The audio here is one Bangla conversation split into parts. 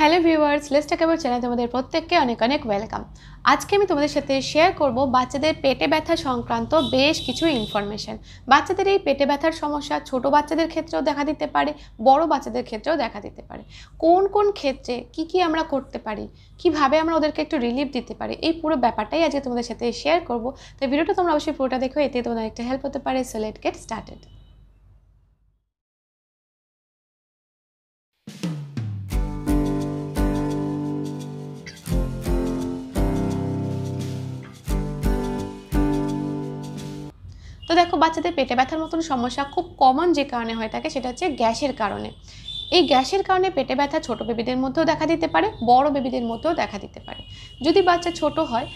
হ্যালো ভিউয়ার্স লেস্টাক আবার চ্যানেল তোমাদের প্রত্যেককে অনেক অনেক ওয়েলকাম আজকে আমি তোমাদের সাথে শেয়ার করব বাচ্চাদের পেটে ব্যথা সংক্রান্ত বেশ কিছু ইনফরমেশন বাচ্চাদের এই পেটে ব্যথার সমস্যা ছোট বাচ্চাদের ক্ষেত্রেও দেখা দিতে পারে বড় বাচ্চাদের ক্ষেত্রেও দেখা দিতে পারে কোন কোন ক্ষেত্রে কি কি আমরা করতে পারি কিভাবে আমরা ওদেরকে একটু রিলিফ দিতে পারি এই পুরো ব্যাপারটাই আজকে তোমাদের সাথে শেয়ার করব তাই ভিডিওটা তোমরা অবশ্যই পুরোটা দেখো এতে তোমাদের একটা হেল্প হতে পারে সো লেট গেট স্টার্টেড তো দেখো বাচ্চাদের পেটে ব্যথার মতন সমস্যা খুব কমন যে কারণে হয়ে থাকে সেটা হচ্ছে গ্যাসের কারণে এই গ্যাসের কারণে পেটে ব্যথা ছোট বেবিদের মধ্যেও দেখা দিতে পারে বড় বেবিদের মধ্যেও দেখা দিতে পারে যদি বাচ্চা ছোট হয়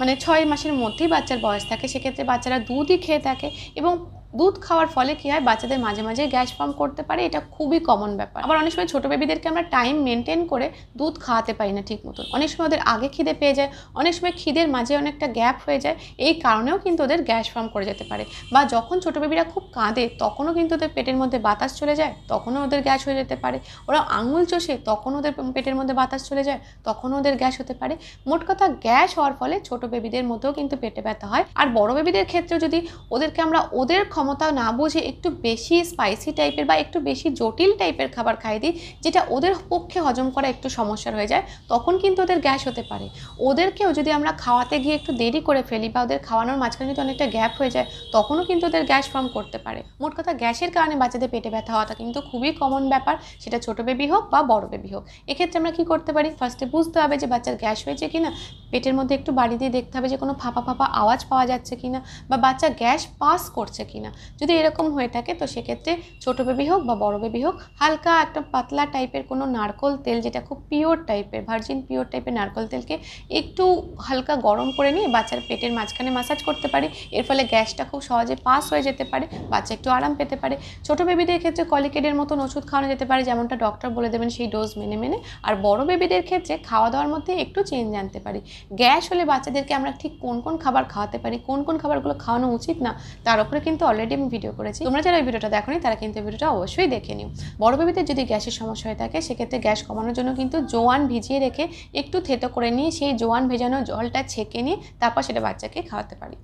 মানে ছয় মাসের মধ্যেই বাচ্চার বয়স থাকে সেক্ষেত্রে বাচ্চারা দুধই খেয়ে থাকে এবং দুধ খাওয়ার ফলে কী হয় বাচ্চাদের মাঝে মাঝে গ্যাস ফর্ম করতে পারে এটা খুবই কমন ব্যাপার আবার অনেক সময় ছোটো বেবিদেরকে আমরা টাইম মেনটেন করে দুধ খাওয়াতে পারি না ঠিক মতন অনেক সময় ওদের আগে খিদে পেয়ে যায় অনেক সময় খিদের মাঝে অনেকটা গ্যাপ হয়ে যায় এই কারণেও কিন্তু ওদের গ্যাস ফর্ম করে যেতে পারে বা যখন ছোটো বেবিরা খুব কাঁদে তখনও কিন্তু ওদের পেটের মধ্যে বাতাস চলে যায় তখনও ওদের গ্যাস হয়ে যেতে পারে ওরা আঙুল চষে তখন ওদের পেটের মধ্যে বাতাস চলে যায় তখনও ওদের গ্যাস হতে পারে মোট কথা গ্যাস হওয়ার ফলে ছোটো বেবিদের মধ্যেও কিন্তু পেটে ব্যথা হয় আর বড় বেবিদের ক্ষেত্রে যদি ওদেরকে আমরা ওদের ক্ষমতা না বুঝে একটু বেশি স্পাইসি টাইপের বা একটু বেশি জটিল টাইপের খাবার খাই দিই যেটা ওদের পক্ষে হজম করা একটু সমস্যা হয়ে যায় তখন কিন্তু ওদের গ্যাস হতে পারে ওদেরকেও যদি আমরা খাওয়াতে গিয়ে একটু দেরি করে ফেলি বা ওদের খাওয়ানোর মাঝখানে যদি অনেকটা গ্যাপ হয়ে যায় তখনও কিন্তু ওদের গ্যাস ফর্ম করতে পারে মোট কথা গ্যাসের কারণে বাচ্চাদের পেটে ব্যথা হওয়াটা কিন্তু খুবই কমন ব্যাপার সেটা ছোটো বেবি হোক বা বড় বেবি হোক এক্ষেত্রে আমরা কি করতে পারি ফার্স্টে বুঝতে হবে যে বাচ্চার গ্যাস হয়েছে কি না পেটের মধ্যে একটু বাড়ি দিয়ে দেখতে হবে যে কোনো ফাঁপা ফাঁপা আওয়াজ পাওয়া যাচ্ছে কি না বা বাচ্চা গ্যাস পাস করছে কি না না যদি এরকম হয়ে থাকে তো সেক্ষেত্রে ছোটো বেবি হোক বা বড় বেবি হোক হালকা একটা পাতলা টাইপের কোনো নারকোল তেল যেটা খুব পিওর টাইপের ভার্জিন পিওর টাইপের নারকোল তেলকে একটু হালকা গরম করে নিয়ে বাচ্চার পেটের মাঝখানে মাসাজ করতে পারি এর ফলে গ্যাসটা খুব সহজে পাস হয়ে যেতে পারে বাচ্চা একটু আরাম পেতে পারে ছোটো বেবিদের ক্ষেত্রে কলিকেডের মতন ওষুধ খাওয়ানো যেতে পারে যেমনটা ডক্টর বলে দেবেন সেই ডোজ মেনে মেনে আর বড় বেবিদের ক্ষেত্রে খাওয়া দাওয়ার মধ্যে একটু চেঞ্জ আনতে পারি গ্যাস হলে বাচ্চাদেরকে আমরা ঠিক কোন কোন খাবার খাওয়াতে পারি কোন কোন খাবারগুলো খাওয়ানো উচিত না তার উপরে কিন্তু অলরেডি অলরেডি আমি ভিডিও করেছি তোমরা যারা এই ভিডিওটা দেখো তারা কিন্তু এই ভিডিওটা অবশ্যই দেখে নিও বড় বেবিদের যদি গ্যাসের সমস্যা হয়ে থাকে সেক্ষেত্রে গ্যাস কমানোর জন্য কিন্তু জোয়ান ভিজিয়ে রেখে একটু থেতো করে নিয়ে সেই জোয়ান ভেজানো জলটা ছেঁকে নিয়ে তারপর সেটা বাচ্চাকে খাওয়াতে পারি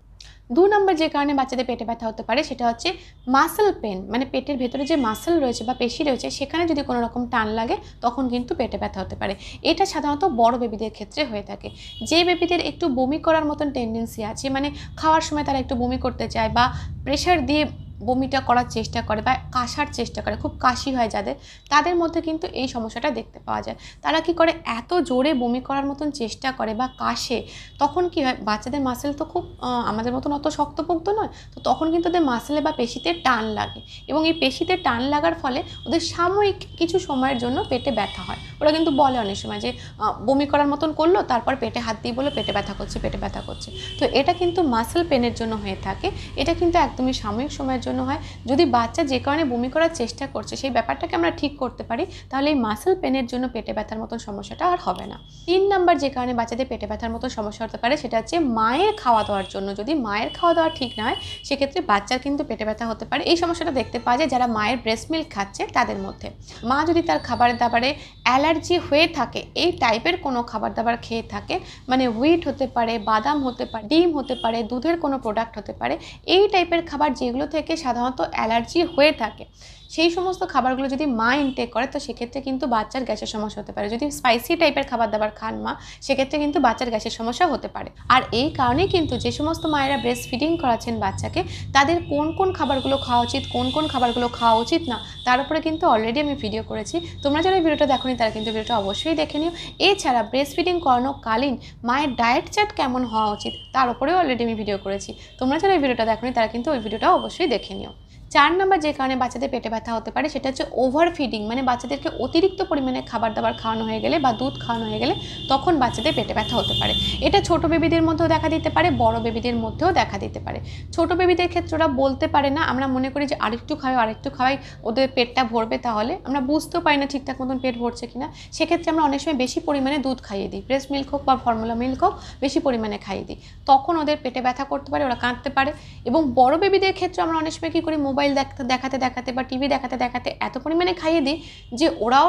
দু নম্বর যে কারণে বাচ্চাদের পেটে ব্যথা হতে পারে সেটা হচ্ছে মাসেল পেন মানে পেটের ভেতরে যে মাসেল রয়েছে বা পেশি রয়েছে সেখানে যদি কোনো রকম টান লাগে তখন কিন্তু পেটে ব্যথা হতে পারে এটা সাধারণত বড় বেবিদের ক্ষেত্রে হয়ে থাকে যে বেবিদের একটু বমি করার মতন টেন্ডেন্সি আছে মানে খাওয়ার সময় তারা একটু বমি করতে চায় বা প্রেশার দিয়ে বমিটা করার চেষ্টা করে বা কাশার চেষ্টা করে খুব কাশি হয় যাদের তাদের মধ্যে কিন্তু এই সমস্যাটা দেখতে পাওয়া যায় তারা কি করে এত জোরে বমি করার মতন চেষ্টা করে বা কাশে তখন কি হয় বাচ্চাদের মাসেল তো খুব আমাদের মতন অত শক্তপোক্ত নয় তো তখন কিন্তু ওদের মাসেলে বা পেশিতে টান লাগে এবং এই পেশিতে টান লাগার ফলে ওদের সাময়িক কিছু সময়ের জন্য পেটে ব্যথা হয় ওরা কিন্তু বলে অনেক সময় যে বমি করার মতন করলো তারপর পেটে হাত দিয়ে বলো পেটে ব্যথা করছে পেটে ব্যথা করছে তো এটা কিন্তু মাসেল পেনের জন্য হয়ে থাকে এটা কিন্তু একদমই সাময়িক সময়ের জন্য হয় যদি বাচ্চা যে কারণে বমি করার চেষ্টা করছে সেই ব্যাপারটাকে আমরা ঠিক করতে পারি তাহলে এই মাসেল পেনের জন্য পেটে ব্যথার মতন সমস্যাটা আর হবে না তিন নাম্বার যে কারণে বাচ্চাদের পেটে ব্যথার মতো সমস্যা হতে পারে সেটা হচ্ছে মায়ের খাওয়া দাওয়ার জন্য যদি মায়ের খাওয়া দাওয়া ঠিক না হয় সেক্ষেত্রে বাচ্চার কিন্তু পেটে ব্যথা হতে পারে এই সমস্যাটা দেখতে পাওয়া যায় যারা মায়ের ব্রেস্ট মিল্ক খাচ্ছে তাদের মধ্যে মা যদি তার খাবার দাবারে অ্যালার্জি হয়ে থাকে এই টাইপের কোনো খাবার দাবার খেয়ে থাকে মানে হুইট হতে পারে বাদাম হতে পারে ডিম হতে পারে দুধের কোনো প্রোডাক্ট হতে পারে এই টাইপের খাবার যেগুলো থেকে সাধারণত অ্যালার্জি হয়ে থাকে সেই সমস্ত খাবারগুলো যদি মা ইনটেক করে তো সেক্ষেত্রে কিন্তু বাচ্চার গ্যাসের সমস্যা হতে পারে যদি স্পাইসি টাইপের খাবার দাবার খান মা সেক্ষেত্রে কিন্তু বাচ্চার গ্যাসের সমস্যা হতে পারে আর এই কারণে কিন্তু যে সমস্ত মায়েরা ব্রেস্ট ফিডিং করাচ্ছেন বাচ্চাকে তাদের কোন কোন খাবারগুলো খাওয়া উচিত কোন কোন খাবারগুলো খাওয়া উচিত না তার উপরে কিন্তু অলরেডি আমি ভিডিও করেছি তোমরা যারা ভিডিওটা দেখো তারা কিন্তু ভিডিওটা অবশ্যই দেখে নিও এছাড়া ব্রেস্ট ফিডিং করানোকালীন মায়ের ডায়েট চার্ট কেমন হওয়া উচিত তার উপরেও অলরেডি আমি ভিডিও করেছি তোমরা যারা এই ভিডিওটা দেখো তারা কিন্তু ওই ভিডিওটা অবশ্যই দেখে নিও চার নাম্বার যে কারণে বাচ্চাদের পেটে ব্যথা হতে পারে সেটা হচ্ছে ওভার ফিডিং মানে বাচ্চাদেরকে অতিরিক্ত পরিমাণে খাবার দাবার খাওয়ানো হয়ে গেলে বা দুধ খাওয়ানো হয়ে গেলে তখন বাচ্চাদের পেটে ব্যথা হতে পারে এটা ছোট বেবিদের মধ্যেও দেখা দিতে পারে বড় বেবিদের মধ্যেও দেখা দিতে পারে ছোট বেবিদের ক্ষেত্রে ওরা বলতে পারে না আমরা মনে করি যে আরেকটু খাওয়াই আরেকটু খাওয়াই ওদের পেটটা ভরবে তাহলে আমরা বুঝতেও পারি না ঠিকঠাক মতন পেট ভরছে কিনা সেক্ষেত্রে আমরা অনেক সময় বেশি পরিমাণে দুধ খাইয়ে দিই ব্রেস্ট মিল্ক হোক বা ফর্মুলা মিল্ক হোক বেশি পরিমাণে খাইয়ে দিই তখন ওদের পেটে ব্যথা করতে পারে ওরা কাঁদতে পারে এবং বড় বেবিদের ক্ষেত্রে আমরা অনেক সময় কী করি মোবাইল দেখাতে দেখাতে বা টিভি দেখাতে দেখাতে এত পরিমাণে খাইয়ে দিই যে ওরাও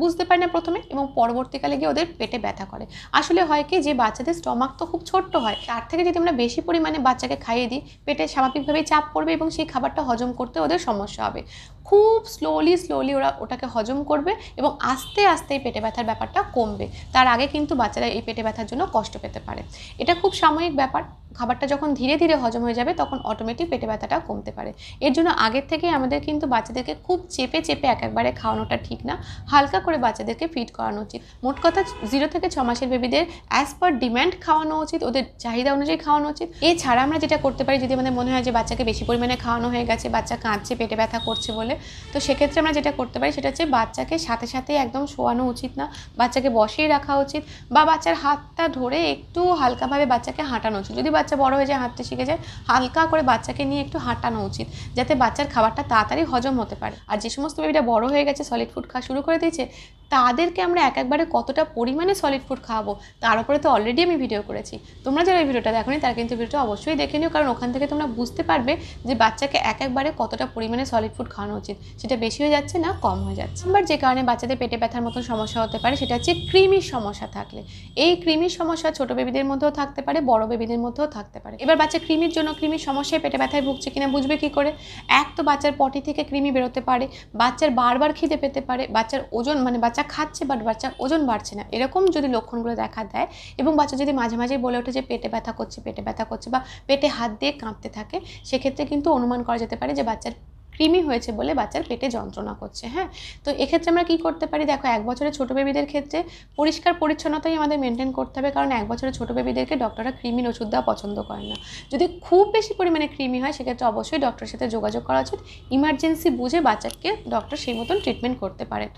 বুঝতে পারে না প্রথমে এবং পরবর্তীকালে গিয়ে ওদের পেটে ব্যথা করে আসলে হয় কি যে বাচ্চাদের স্টমাক তো খুব ছোট্ট হয় তার থেকে যদি আমরা বেশি পরিমাণে বাচ্চাকে খাইয়ে দিই পেটে স্বাভাবিকভাবেই চাপ পড়বে এবং সেই খাবারটা হজম করতে ওদের সমস্যা হবে খুব স্লোলি স্লোলি ওরা ওটাকে হজম করবে এবং আস্তে আস্তে এই পেটে ব্যথার ব্যাপারটা কমবে তার আগে কিন্তু বাচ্চারা এই পেটে ব্যথার জন্য কষ্ট পেতে পারে এটা খুব সাময়িক ব্যাপার খাবারটা যখন ধীরে ধীরে হজম হয়ে যাবে তখন অটোমেটিক পেটে ব্যথাটা কমতে পারে এর জন্য আগের থেকে আমাদের কিন্তু বাচ্চাদেরকে খুব চেপে চেপে এক একবারে খাওয়ানোটা ঠিক না হালকা করে বাচ্চাদেরকে ফিড করানো উচিত মোট কথা জিরো থেকে ছ মাসের বেবিদের অ্যাজ পার ডিম্যান্ড খাওয়ানো উচিত ওদের চাহিদা অনুযায়ী খাওয়ানো উচিত এছাড়া আমরা যেটা করতে পারি যদি আমাদের মনে হয় যে বাচ্চাকে বেশি পরিমাণে খাওয়ানো হয়ে গেছে বাচ্চা কাঁদছে পেটে ব্যথা করছে বলে তো সেক্ষেত্রে আমরা যেটা করতে পারি সেটা হচ্ছে বাচ্চাকে সাথে সাথে একদম শোয়ানো উচিত না বাচ্চাকে বসিয়ে রাখা উচিত বা বাচ্চার হাতটা ধরে একটু হালকাভাবে বাচ্চাকে হাঁটানো উচিত যদি বাচ্চা বড় হয়ে যায় হাঁটতে শিখে যায় হালকা করে বাচ্চাকে নিয়ে একটু হাঁটানো উচিত যাতে বাচ্চার খাবারটা তাড়াতাড়ি হজম হতে পারে আর যে সমস্ত বেবিটা বড় হয়ে গেছে সলিড ফুড খাওয়া শুরু করে দিয়েছে তাদেরকে আমরা এক একবারে কতটা পরিমাণে সলিড ফুড খাওয়াবো তার উপরে তো অলরেডি আমি ভিডিও করেছি তোমরা যারা এই ভিডিওটা দেখো তারা কিন্তু ভিডিওটা অবশ্যই দেখে নিও কারণ ওখান থেকে তোমরা বুঝতে পারবে যে বাচ্চাকে এক একবারে কতটা পরিমাণে সলিড ফুড খাওয়ানো উচিত উচিত সেটা বেশি হয়ে যাচ্ছে না কম হয়ে যাচ্ছে আবার যে কারণে বাচ্চাদের পেটে ব্যথার মতো সমস্যা হতে পারে সেটা হচ্ছে কৃমির সমস্যা থাকলে এই কৃমির সমস্যা ছোট বেবিদের মধ্যেও থাকতে পারে বড় বেবিদের মধ্যেও থাকতে পারে এবার বাচ্চা কৃমির জন্য কৃমির সমস্যায় পেটে ব্যথায় ভুগছে কিনা বুঝবে কি করে এক তো বাচ্চার পটি থেকে কৃমি বেরোতে পারে বাচ্চার বারবার খিদে পেতে পারে বাচ্চার ওজন মানে বাচ্চা খাচ্ছে বাট বাচ্চার ওজন বাড়ছে না এরকম যদি লক্ষণগুলো দেখা দেয় এবং বাচ্চা যদি মাঝে মাঝে বলে ওঠে যে পেটে ব্যথা করছে পেটে ব্যথা করছে বা পেটে হাত দিয়ে কাঁপতে থাকে সেক্ষেত্রে কিন্তু অনুমান করা যেতে পারে যে বাচ্চার কৃমি হয়েছে বলে বাচ্চার পেটে যন্ত্রণা করছে হ্যাঁ তো এক্ষেত্রে আমরা কি করতে পারি দেখো এক বছরের ছোটো বেবিদের ক্ষেত্রে পরিষ্কার পরিচ্ছন্নতাই আমাদের মেনটেন করতে হবে কারণ এক বছরের ছোটো বেবিদেরকে ডক্টররা কৃমির ওষুধ দেওয়া পছন্দ করেন না যদি খুব বেশি পরিমাণে কৃমি হয় সেক্ষেত্রে অবশ্যই ডক্টরের সাথে যোগাযোগ করা উচিত ইমার্জেন্সি বুঝে বাচ্চাকে ডক্টর সেই মতন ট্রিটমেন্ট করতে পারেন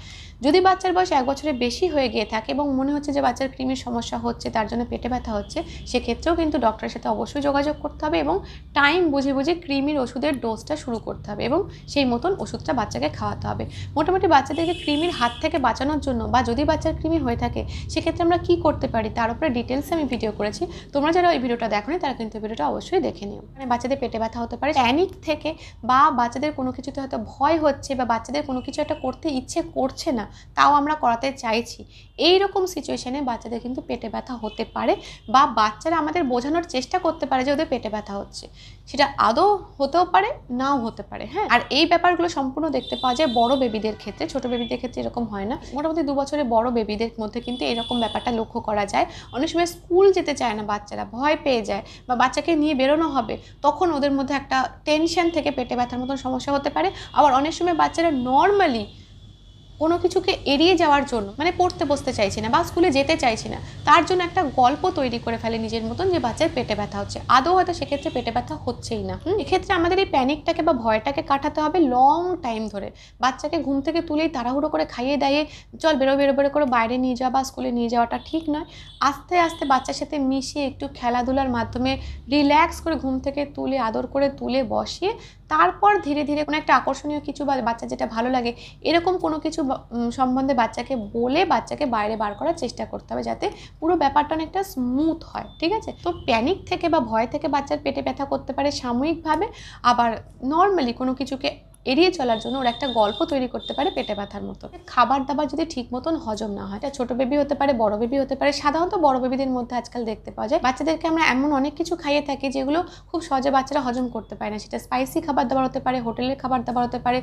যদি বাচ্চার বয়স এক বছরের বেশি হয়ে গিয়ে থাকে এবং মনে হচ্ছে যে বাচ্চার কৃমির সমস্যা হচ্ছে তার জন্য পেটে ব্যথা হচ্ছে সেক্ষেত্রেও কিন্তু ডক্টরের সাথে অবশ্যই যোগাযোগ করতে হবে এবং টাইম বুঝে বুঝে কৃমির ওষুধের ডোজটা শুরু করতে হবে এবং সেই মতন ওষুধটা বাচ্চাকে খাওয়াতে হবে মোটামুটি বাচ্চাদেরকে কৃমির হাত থেকে বাঁচানোর জন্য বা যদি বাচ্চার কৃমি হয়ে থাকে সেক্ষেত্রে আমরা কি করতে পারি তার উপরে ডিটেলসে আমি ভিডিও করেছি তোমরা যারা ওই ভিডিওটা দেখো তারা কিন্তু ভিডিওটা অবশ্যই দেখে নিও মানে বাচ্চাদের পেটে ব্যথা হতে পারে প্যানিক থেকে বা বাচ্চাদের কোনো কিছুতে হয়তো ভয় হচ্ছে বা বাচ্চাদের কোনো কিছু একটা করতে ইচ্ছে করছে না তাও আমরা করাতে চাইছি এই রকম সিচুয়েশানে বাচ্চাদের কিন্তু পেটে ব্যথা হতে পারে বা বাচ্চারা আমাদের বোঝানোর চেষ্টা করতে পারে যে ওদের পেটে ব্যথা হচ্ছে সেটা আদৌ হতেও পারে নাও হতে পারে হ্যাঁ আর এই ব্যাপারগুলো সম্পূর্ণ দেখতে পাওয়া যায় বড় বেবিদের ক্ষেত্রে ছোট বেবিদের ক্ষেত্রে এরকম হয় না মোটামুটি দু বছরে বড় বেবিদের মধ্যে কিন্তু এরকম ব্যাপারটা লক্ষ্য করা যায় অনেক সময় স্কুল যেতে চায় না বাচ্চারা ভয় পেয়ে যায় বা বাচ্চাকে নিয়ে বেরোনো হবে তখন ওদের মধ্যে একটা টেনশন থেকে পেটে ব্যথার মতন সমস্যা হতে পারে আবার অনেক সময় বাচ্চারা নর্মালি কোনো কিছুকে এড়িয়ে যাওয়ার জন্য মানে পড়তে বসতে চাইছি না বা স্কুলে যেতে চাইছি না তার জন্য একটা গল্প তৈরি করে ফেলে নিজের মতন যে বাচ্চার পেটে ব্যথা হচ্ছে আদৌ হয়তো সেক্ষেত্রে পেটে ব্যথা হচ্ছেই না এক্ষেত্রে আমাদের এই প্যানিকটাকে বা ভয়টাকে কাটাতে হবে লং টাইম ধরে বাচ্চাকে ঘুম থেকে তুলেই তাড়াহুড়ো করে খাইয়ে দাইয়ে চল বেরো বেরো বেরো করে বাইরে নিয়ে যাওয়া বা স্কুলে নিয়ে যাওয়াটা ঠিক নয় আস্তে আস্তে বাচ্চার সাথে মিশিয়ে একটু খেলাধুলার মাধ্যমে রিল্যাক্স করে ঘুম থেকে তুলে আদর করে তুলে বসিয়ে তারপর ধীরে ধীরে কোনো একটা আকর্ষণীয় কিছু বা বাচ্চা যেটা ভালো লাগে এরকম কোনো কিছু সম্বন্ধে বাচ্চাকে বলে বাচ্চাকে বাইরে বার করার চেষ্টা করতে হবে যাতে পুরো ব্যাপারটা অনেকটা স্মুথ হয় ঠিক আছে তো প্যানিক থেকে বা ভয় থেকে বাচ্চার পেটে ব্যথা করতে পারে সাময়িকভাবে আবার নর্মালি কোনো কিছুকে এড়িয়ে চলার জন্য ওরা একটা গল্প তৈরি করতে পারে পেটে ব্যথার মতো খাবার দাবার যদি ঠিক মতন হজম না হয় এটা ছোট বেবি হতে পারে বড় বেবি হতে পারে সাধারণত বড় বেবিদের মধ্যে আজকাল দেখতে পাওয়া যায় বাচ্চাদেরকে আমরা এমন অনেক কিছু খাইয়ে থাকি যেগুলো খুব সহজে বাচ্চারা হজম করতে পারে না সেটা স্পাইসি খাবার দাবার হতে পারে হোটেলের খাবার দাবার হতে পারে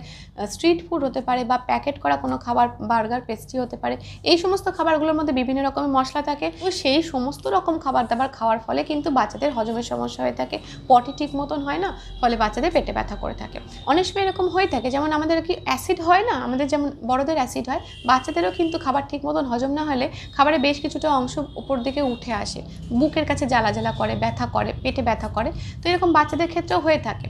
স্ট্রিট ফুড হতে পারে বা প্যাকেট করা কোনো খাবার বার্গার পেস্ট্রি হতে পারে এই সমস্ত খাবারগুলোর মধ্যে বিভিন্ন রকমের মশলা থাকে তো সেই সমস্ত রকম খাবার দাবার খাওয়ার ফলে কিন্তু বাচ্চাদের হজমের সমস্যা হয়ে থাকে পটি ঠিক মতন হয় না ফলে বাচ্চাদের পেটে ব্যথা করে থাকে অনেক সময় এরকম হয়ে থাকে যেমন আমাদের কি অ্যাসিড হয় না আমাদের যেমন বড়দের অ্যাসিড হয় বাচ্চাদেরও কিন্তু খাবার ঠিক মতন হজম না হলে খাবারে বেশ কিছুটা অংশ উপর দিকে উঠে আসে বুকের কাছে জ্বালা জ্বালা করে ব্যথা করে পেটে ব্যথা করে তো এরকম বাচ্চাদের ক্ষেত্রেও হয়ে থাকে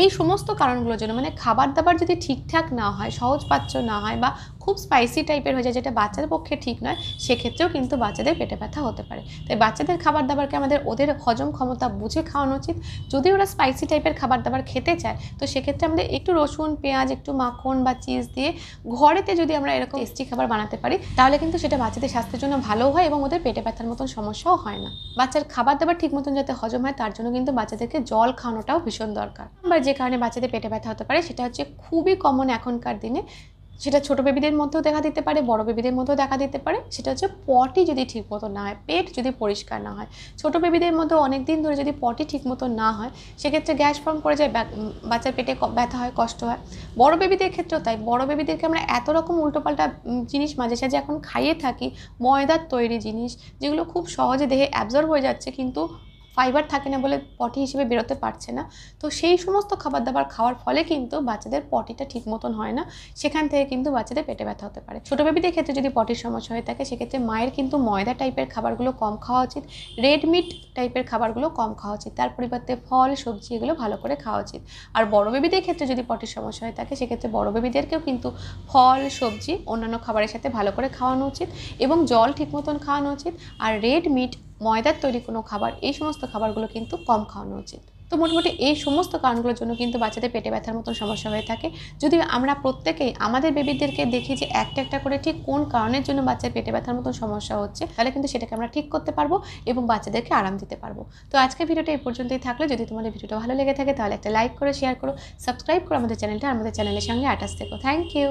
এই সমস্ত কারণগুলোর জন্য মানে খাবার দাবার যদি ঠিকঠাক না হয় সহজপাচ্য না হয় বা খুব স্পাইসি টাইপের হয়ে যায় যেটা বাচ্চাদের পক্ষে ঠিক নয় সেক্ষেত্রেও কিন্তু বাচ্চাদের পেটে ব্যথা হতে পারে তাই বাচ্চাদের খাবার দাবারকে আমাদের ওদের হজম ক্ষমতা বুঝে খাওয়ানো উচিত যদি ওরা স্পাইসি টাইপের খাবার দাবার খেতে চায় তো সেক্ষেত্রে আমাদের একটু রসুন পেঁয়াজ একটু মাখন বা চিজ দিয়ে ঘরেতে যদি আমরা এরকম টেস্টি খাবার বানাতে পারি তাহলে কিন্তু সেটা বাচ্চাদের স্বাস্থ্যের জন্য ভালো হয় এবং ওদের পেটে ব্যথার মতন সমস্যাও হয় না বাচ্চার খাবার দাবার ঠিক মতন যাতে হজম হয় তার জন্য কিন্তু বাচ্চাদেরকে জল খাওয়ানোটাও ভীষণ দরকার বা যে কারণে বাচ্চাদের পেটে ব্যথা হতে পারে সেটা হচ্ছে খুবই কমন এখনকার দিনে সেটা ছোট বেবিদের মধ্যেও দেখা দিতে পারে বড় বেবিদের মধ্যেও দেখা দিতে পারে সেটা হচ্ছে পটি যদি ঠিকমতো না হয় পেট যদি পরিষ্কার না হয় ছোট বেবিদের মধ্যে অনেক দিন ধরে যদি পটি ঠিকমতো না হয় সেক্ষেত্রে গ্যাস ফর্ম করে যায় বাচ্চার পেটে ব্যথা হয় কষ্ট হয় বড় বেবিদের ক্ষেত্রেও তাই বড় বেবিদেরকে আমরা এত রকম উল্টোপাল্টা জিনিস মাঝে সাঝে এখন খাইয়ে থাকি ময়দার তৈরি জিনিস যেগুলো খুব সহজে দেহে অ্যাবজর্ব হয়ে যাচ্ছে কিন্তু ফাইবার থাকে না বলে পটি হিসেবে বেরোতে পারছে না তো সেই সমস্ত খাবার দাবার খাওয়ার ফলে কিন্তু বাচ্চাদের পটিটা ঠিক মতন হয় না সেখান থেকে কিন্তু বাচ্চাদের পেটে ব্যথা হতে পারে ছোটো বেবিদের ক্ষেত্রে যদি পটির সমস্যা হয়ে থাকে সেক্ষেত্রে মায়ের কিন্তু ময়দা টাইপের খাবারগুলো কম খাওয়া উচিত রেড মিট টাইপের খাবারগুলো কম খাওয়া উচিত তার পরিবর্তে ফল সবজি এগুলো ভালো করে খাওয়া উচিত আর বড় বেবিদের ক্ষেত্রে যদি পটির সমস্যা হয়ে থাকে সেক্ষেত্রে বড় বেবিদেরকেও কিন্তু ফল সবজি অন্যান্য খাবারের সাথে ভালো করে খাওয়ানো উচিত এবং জল ঠিক মতন খাওয়ানো উচিত আর রেড মিট ময়দার তৈরি কোনো খাবার এই সমস্ত খাবারগুলো কিন্তু কম খাওয়ানো উচিত তো মোটামুটি এই সমস্ত কারণগুলোর জন্য কিন্তু বাচ্চাদের পেটে ব্যথার মতন সমস্যা হয়ে থাকে যদি আমরা প্রত্যেকেই আমাদের বেবিদেরকে দেখি যে একটা একটা করে ঠিক কোন কারণের জন্য বাচ্চার পেটে ব্যথার মতন সমস্যা হচ্ছে তাহলে কিন্তু সেটাকে আমরা ঠিক করতে পারবো এবং বাচ্চাদেরকে আরাম দিতে পারবো তো আজকে ভিডিওটা এই পর্যন্তই থাকলে যদি তোমাদের ভিডিওটা ভালো লেগে থাকে তাহলে একটা লাইক করে শেয়ার করো সাবস্ক্রাইব করো আমাদের চ্যানেলটা আমাদের চ্যানেলের সঙ্গে অ্যাটাচ থেকো থ্যাংক ইউ